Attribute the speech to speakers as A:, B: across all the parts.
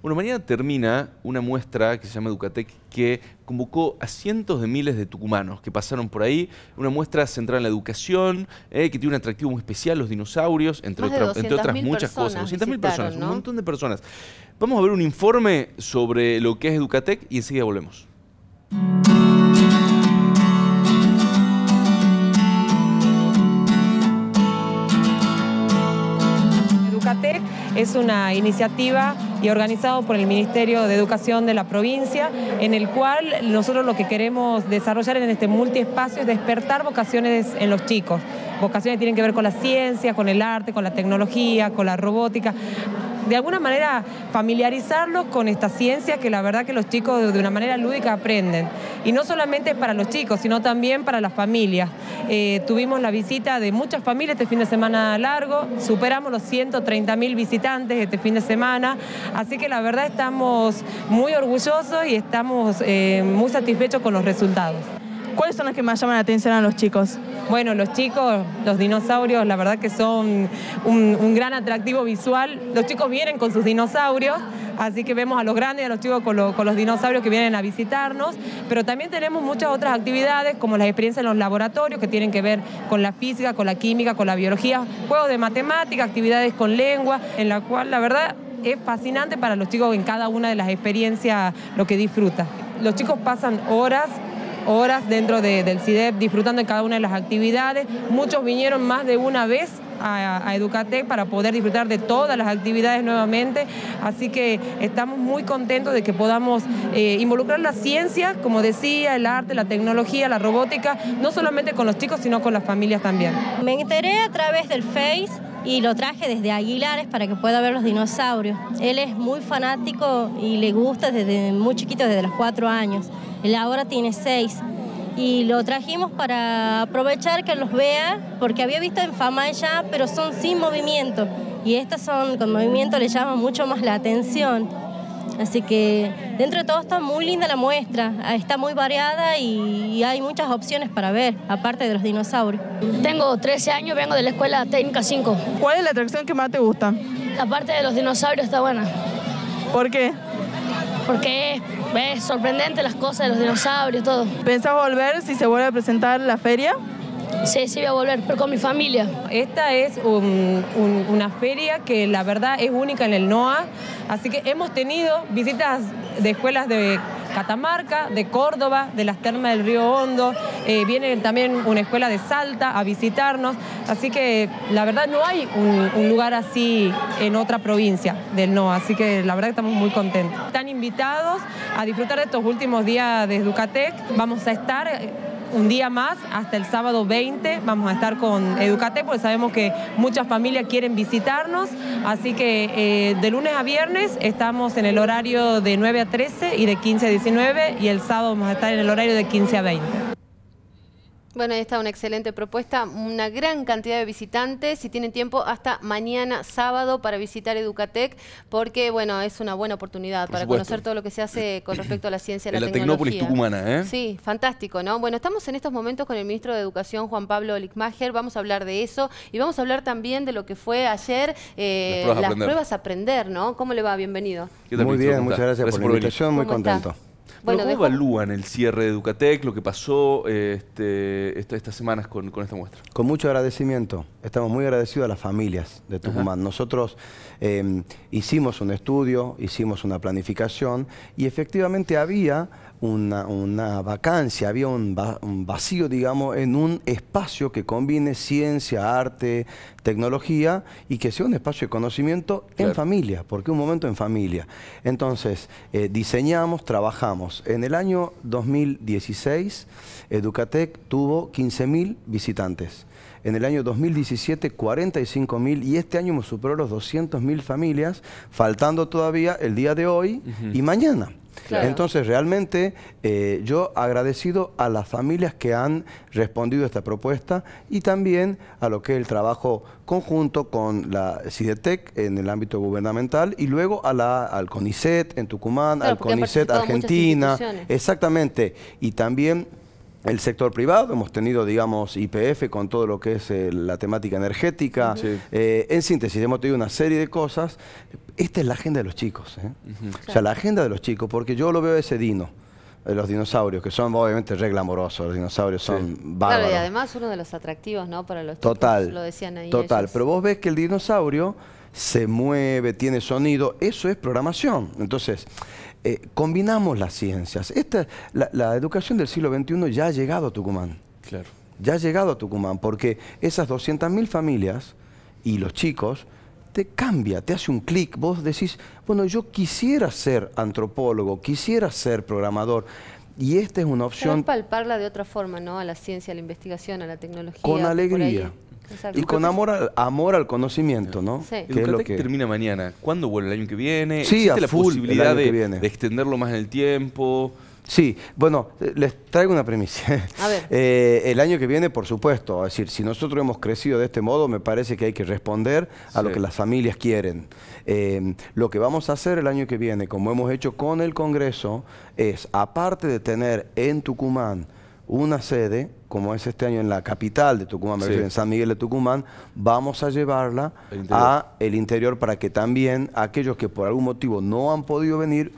A: Bueno, mañana termina una muestra que se llama Educatec que convocó a cientos de miles de tucumanos que pasaron por ahí, una muestra centrada en la educación, eh, que tiene un atractivo muy especial, los dinosaurios, entre, otras muchas cosas. 200.000 personas, un montón de personas. Vamos a ver un informe sobre lo que es Educatec y enseguida volvemos.
B: Educatec es una iniciativa y organizado por el Ministerio de Educación de la provincia, en el cual nosotros lo que queremos desarrollar en este multiespacio es despertar vocaciones en los chicos. Vocaciones que tienen que ver con la ciencia, con el arte, con la tecnología, con la robótica de alguna manera familiarizarlos con esta ciencia que la verdad que los chicos de una manera lúdica aprenden. Y no solamente para los chicos, sino también para las familias. Eh, tuvimos la visita de muchas familias este fin de semana largo, superamos los 130 mil visitantes este fin de semana, así que la verdad estamos muy orgullosos y estamos eh, muy satisfechos con los resultados. ¿Cuáles son las que más llaman la atención a los chicos? Bueno, los chicos, los dinosaurios, la verdad que son un, gran atractivo visual. Los chicos vienen con sus dinosaurios. Así que vemos a los grandes y a los chicos con, los dinosaurios que vienen a visitarnos, pero también tenemos muchas otras actividades como las experiencias en los laboratorios que tienen que ver con la física, con la química, con la biología, juegos de matemáticas, actividades con lengua, en la cual la verdad es fascinante para los chicos en cada una de las experiencias lo que disfruta. Los chicos pasan horas horas dentro del CIDEP disfrutando de cada una de las actividades. Muchos vinieron más de una vez a, Educatec para poder disfrutar de todas las actividades nuevamente. Así que estamos muy contentos de que podamos eh, involucrar la ciencia, como decía, el arte, la tecnología, la robótica, no solamente con los chicos, sino con las familias también.
C: Me enteré a través del Face y lo traje desde Aguilares para que pueda ver los dinosaurios. Él es muy fanático y le gusta desde muy chiquito, desde los cuatro años. El ahora tiene seis. Y lo trajimos para aprovechar que los vea, porque había visto en fama ya, pero son sin movimiento. Y estas son con movimiento, le llama mucho más la atención. Así que dentro de todo está muy linda la muestra, ah, está muy variada y hay muchas opciones para ver, aparte de los dinosaurios. Tengo 13 años, vengo de la Escuela Técnica 5. ¿Cuál es la atracción que más te gusta? La de los dinosaurios está buena. ¿Por qué? porque es sorprendente las cosas de los dinosaurios, todo. ¿Pensás volver si se vuelve a presentar la feria? Sí, sí voy a volver, pero con mi familia. Esta
B: es una feria que la verdad es única en el NOA, así que hemos tenido visitas de escuelas de Catamarca, de Córdoba, de las termas del Río Hondo. Eh, viene también una escuela de Salta a visitarnos. Así que la verdad no hay un, lugar así en otra provincia del NOA. Así que la verdad estamos muy contentos. Están invitados a disfrutar de estos últimos días de Educatec. Vamos a estar eh, un día más, hasta el sábado 20 vamos a estar con Educate, porque sabemos que muchas familias quieren visitarnos, así que eh, de lunes a viernes estamos en el horario de 9 a 13 y de 15 a 19 y el sábado vamos a estar en el horario de 15 a 20.
C: Bueno, ahí está una excelente propuesta, una gran cantidad de visitantes, si tienen tiempo, hasta mañana sábado para visitar Educatec, porque bueno, es una buena oportunidad para conocer todo lo que se hace con respecto a la ciencia y la, la Tecnópolis tucumana, ¿eh? Sí, fantástico, ¿no? Bueno, estamos en estos momentos con el ministro de Educación, Juan Pablo Lickmacher, vamos a hablar de eso y vamos a hablar también de lo que fue ayer, eh, las, pruebas, a aprender. ¿no? ¿Cómo le va? Bienvenido.
A: Muy bien, muchas gracias, por, la invitación, muy contento. ¿Cómo evalúan el cierre de Educatec, lo que pasó este, estas semanas con, esta muestra?
D: Con mucho agradecimiento. Estamos muy agradecidos a las familias de Tucumán. Nosotros em, hicimos un estudio, hicimos una planificación y efectivamente había una, vacancia, había un, vacío, digamos, en un espacio que combine ciencia, arte, tecnología y que sea un espacio de conocimiento en familia, porque un momento en familia. Entonces, eh, diseñamos, trabajamos. En el año 2016, Educatec tuvo 15.000 visitantes. En el año 2017, 45.000 y este año superó los 200.000 familias, faltando todavía el día de hoy y mañana. Entonces, realmente eh, yo agradecido a las familias que han respondido a esta propuesta y también a lo que es el trabajo conjunto con la CIDETEC en el ámbito gubernamental y luego a la, al CONICET en Tucumán, al CONICET Argentina, exactamente, y también el sector privado, hemos tenido, digamos, IPF con todo lo que es eh, la temática energética. Eh, en síntesis, hemos tenido una serie de cosas. Esta es la agenda de los chicos. ¿eh? O sea, la agenda de los chicos, porque yo lo veo ese dino los dinosaurios, que son obviamente re glamorosos, los dinosaurios son Claro, y
C: además uno de los atractivos, ¿no? Para los total, lo decían ahí Total,
D: pero vos ves que el dinosaurio se mueve, tiene sonido, eso es programación. Entonces, eh, combinamos las ciencias. Esta, la, educación del siglo XXI ya ha llegado a Tucumán. Claro. Ya ha llegado a Tucumán, porque esas 200.000 familias y los chicos te cambia, te hace un clic. Vos decís, bueno, yo quisiera ser antropólogo, quisiera ser programador. Y esta es una opción... que
C: palparla de otra forma, ¿no? A la ciencia, a la investigación, a la tecnología. Con alegría. Y con
A: amor al, amor al conocimiento, ¿no? Sí. Que es lo que termina mañana. ¿Cuándo vuelve? ¿El año que viene? Sí, la posibilidad de,
D: extenderlo más en el tiempo? Sí, bueno, les traigo una premisa. Eh, el año que viene, por supuesto, es decir, si nosotros hemos crecido de este modo, me parece que hay que responder a lo que las familias quieren. Eh, lo que vamos a hacer el año que viene, como hemos hecho con el Congreso, es, aparte de tener en Tucumán, una sede, como es este año en la capital de Tucumán, en San Miguel de Tucumán, vamos a llevarla a el interior para que también aquellos que por algún motivo no han podido venir,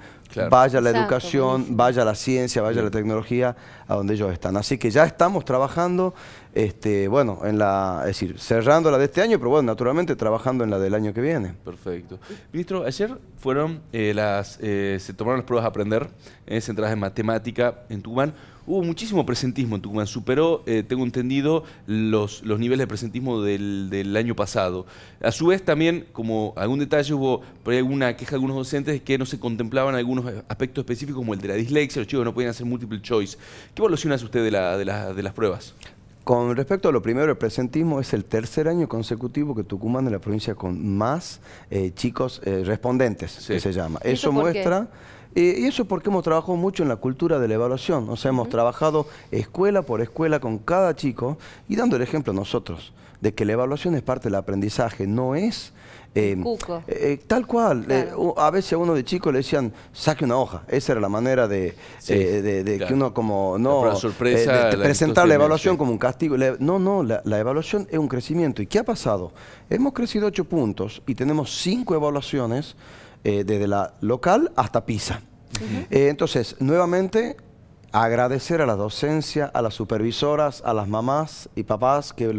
D: vaya la educación, vaya la ciencia, vaya la tecnología a donde ellos están. Así que ya estamos trabajando, este, bueno, en la, es decir, cerrando la de este año, pero bueno, naturalmente trabajando en la del año que viene.
A: Perfecto. Ministro, ayer fueron eh, las, eh, se tomaron las pruebas a aprender en eh, centradas en matemática en Tucumán hubo muchísimo presentismo en Tucumán. Superó, eh, tengo entendido, los, los niveles de presentismo del, año pasado. A su vez, también, como algún detalle, hubo una queja de algunos docentes que no se contemplaban algunos aspectos específicos, como el de la dislexia, los chicos no pueden hacer multiple choice. ¿Qué evolucionas hace usted de, la, de, las pruebas?
D: Con respecto a lo primero, el presentismo es el tercer año consecutivo que Tucumán es la provincia con más eh, chicos eh, respondentes, se llama. Eso, muestra... Eh, y eso es porque hemos trabajado mucho en la cultura de la evaluación. O sea, hemos trabajado escuela por escuela con cada chico y dando el ejemplo a nosotros de que la evaluación es parte del aprendizaje, no es... Em, eh, tal cual. Eh, a veces a uno de chico le decían, saque una hoja. Esa era la manera de, que uno como no... presentar la evaluación como un castigo. no, no, la, la, evaluación es un crecimiento. ¿Y qué ha pasado? Hemos crecido ocho puntos y tenemos cinco evaluaciones eh, desde la local hasta Pisa. Eh, entonces, nuevamente, agradecer a la docencia, a las supervisoras, a las mamás y papás que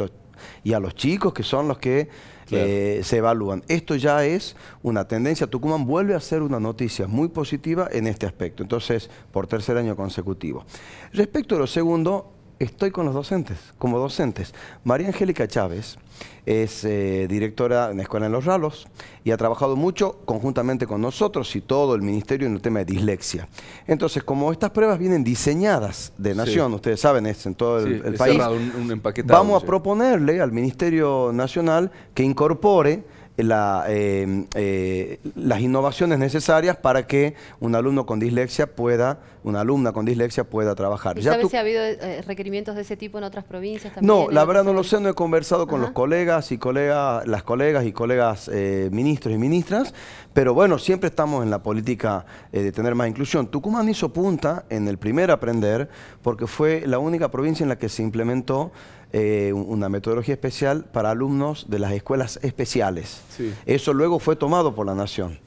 D: y a los chicos que son los que eh, se evalúan. Esto ya es una tendencia. Tucumán vuelve a ser una noticia muy positiva en este aspecto. Entonces, por tercer año consecutivo. Respecto a lo segundo, estoy con los docentes, como docentes. María Angélica Chávez es eh, directora en la Escuela en Los Ralos y ha trabajado mucho conjuntamente con nosotros y todo el ministerio en el tema de dislexia. Entonces, como estas pruebas vienen diseñadas de Nación, ustedes saben, es en todo el, país,
A: un, vamos a
D: proponerle al Ministerio Nacional que incorpore eh, eh, las innovaciones necesarias para que un alumno con dislexia pueda, una alumna con dislexia pueda trabajar. ¿Y ya si
C: ha habido eh, requerimientos de ese tipo en otras provincias también? No, la
D: verdad no lo sé, no he conversado con los colegas y colegas, las colegas y colegas ministros y ministras, pero bueno, siempre estamos en la política de tener más inclusión. Tucumán hizo punta en el primer aprender porque fue la única provincia en la que se implementó eh, una metodología especial para alumnos de las escuelas especiales. Eso luego fue tomado por la Nación.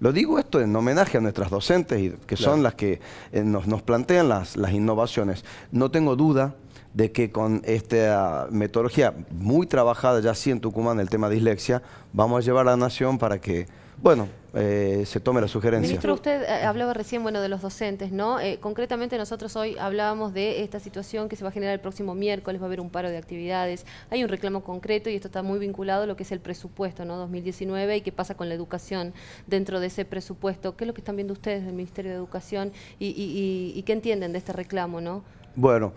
D: Lo digo esto en homenaje a nuestras docentes, y que son las que eh, nos, plantean las, innovaciones. No tengo duda de que con esta metodología muy trabajada ya sí en Tucumán, el tema de dislexia, vamos a llevar a la nación para que bueno, eh, se tome la sugerencia. Ministro,
C: usted eh, hablaba recién bueno, de los docentes, ¿no? Eh, concretamente nosotros hoy hablábamos de esta situación que se va a generar el próximo miércoles, va a haber un paro de actividades, hay un reclamo concreto y esto está muy vinculado a lo que es el presupuesto, ¿no? 2019 y qué pasa con la educación dentro de ese presupuesto. ¿Qué es lo que están viendo ustedes del Ministerio de Educación y, qué entienden de este reclamo, ¿no?
D: Bueno,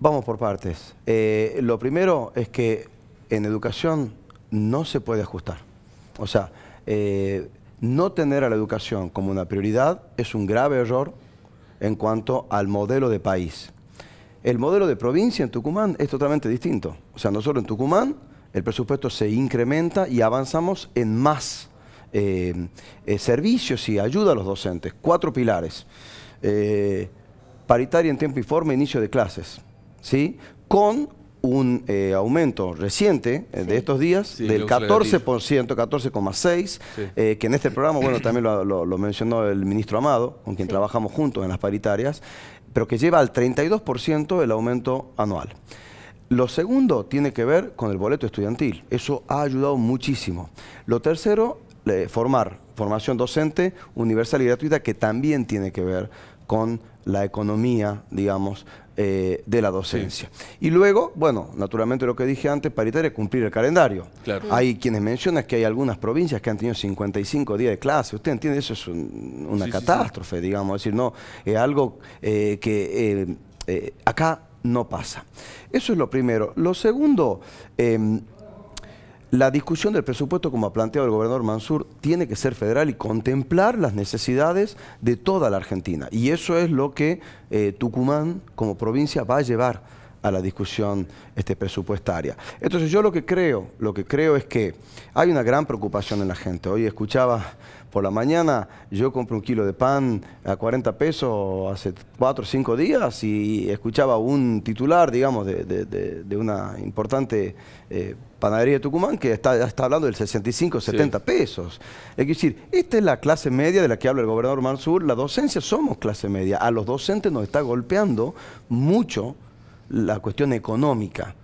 D: vamos por partes. lo primero es que en educación no se puede ajustar. O sea, eh, no tener a la educación como una prioridad es un grave error en cuanto al modelo de país. El modelo de provincia en Tucumán es totalmente distinto. O sea, nosotros en Tucumán el presupuesto se incrementa y avanzamos en más eh, eh, servicios y ayuda a los docentes. Cuatro pilares. paritaria en tiempo y forma, inicio de clases. ¿sí? Con un eh, aumento reciente eh, de estos días del 14%, 14,6%, eh, que en este programa, bueno, también lo, mencionó el ministro Amado, con quien trabajamos juntos en las paritarias, pero que lleva al 32% el aumento anual. Lo segundo tiene que ver con el boleto estudiantil, eso ha ayudado muchísimo. Lo tercero, formar, formación docente universal y gratuita, que también tiene que ver con la economía, digamos, eh, de la docencia. Y luego, bueno, naturalmente lo que dije antes, paritaria, cumplir el calendario. Claro. Hay quienes mencionan que hay algunas provincias que han tenido 55 días de clase. Usted entiende, eso es una catástrofe, digamos. Es decir, no, es algo eh, que eh, acá no pasa. Eso es lo primero. Lo segundo, em, la discusión del presupuesto, como ha planteado el gobernador Mansur, tiene que ser federal y contemplar las necesidades de toda la Argentina. Y eso es lo que eh, Tucumán como provincia va a llevar a la discusión este, presupuestaria. Entonces yo lo que creo, lo que creo es que hay una gran preocupación en la gente. Hoy escuchaba por la mañana, yo compro un kilo de pan a 40 pesos hace 4 o 5 días y escuchaba un titular, digamos, de, de, una importante eh, panadería de Tucumán que está, está hablando del 65, 70 pesos. Es decir, esta es la clase media de la que habla el gobernador Mansur, la docencia somos clase media. A los docentes nos está golpeando mucho la cuestión económica.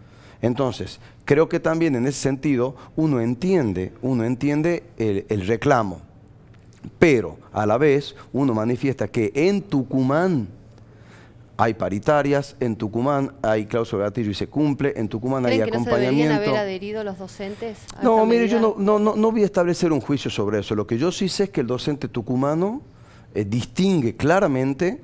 D: Entonces, creo que también en ese sentido uno entiende, uno entiende el, reclamo, pero a la vez uno manifiesta que en Tucumán hay paritarias, en Tucumán hay cláusula gatillo y se cumple, en Tucumán hay acompañamiento. No haber
C: adherido los docentes?
D: no, mire, yo no, no, no, voy a establecer un juicio sobre eso. Lo que yo sí sé es que el docente tucumano eh, distingue claramente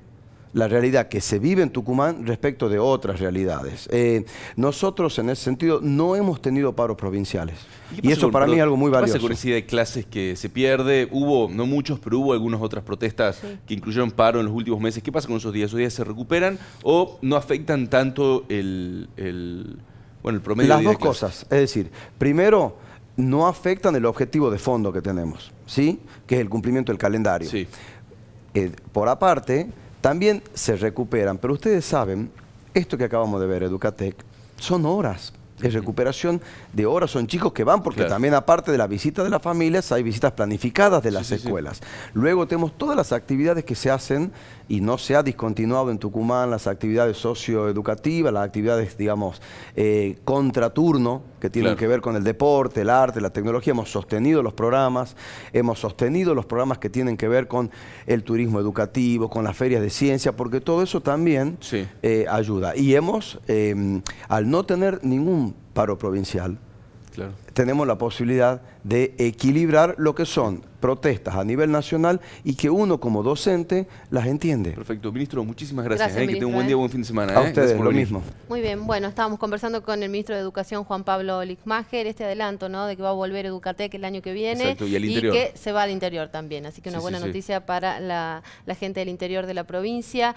D: la realidad que se vive en Tucumán respecto de otras realidades. Eh, nosotros en ese sentido no hemos tenido paros provinciales.
A: Y, eso para mí es algo muy valioso. ¿Qué pasa de clases que se pierde? Hubo, no muchos, pero hubo algunas otras protestas que incluyeron paro en los últimos meses. ¿Qué pasa con esos días? o días se recuperan o no afectan tanto el, el bueno, el promedio? Las dos
D: cosas. Es decir, primero no afectan el objetivo de fondo que tenemos, ¿sí? Que es el cumplimiento del calendario. Eh, por aparte, también se recuperan. Pero ustedes saben, esto que acabamos de ver, Educatec, son horas de recuperación de horas. Son chicos que van porque también aparte de las visitas de las familias hay visitas planificadas de las escuelas. Luego tenemos todas las actividades que se hacen y no se ha discontinuado en Tucumán las actividades socioeducativas, las actividades, digamos, eh, contraturno, que tienen que ver con el deporte, el arte, la tecnología. Hemos sostenido los programas, hemos sostenido los programas que tienen que ver con el turismo educativo, con las ferias de ciencia, porque todo eso también eh, ayuda. Y hemos, eh, al no tener ningún paro provincial, Claro. tenemos la posibilidad de equilibrar lo que son protestas a nivel nacional y que uno como docente las entiende.
A: Perfecto, ministro, muchísimas
D: gracias. Eh, que tenga un buen eh. día, buen fin de semana. A eh. ustedes por lo mismo.
C: Muy bien, bueno, estábamos conversando con el ministro de Educación, Juan Pablo Lickmager, este adelanto, ¿no? De que va a volver Educatec el año que viene y, que se va al interior también. Así que una buena noticia para la gente del interior de la provincia.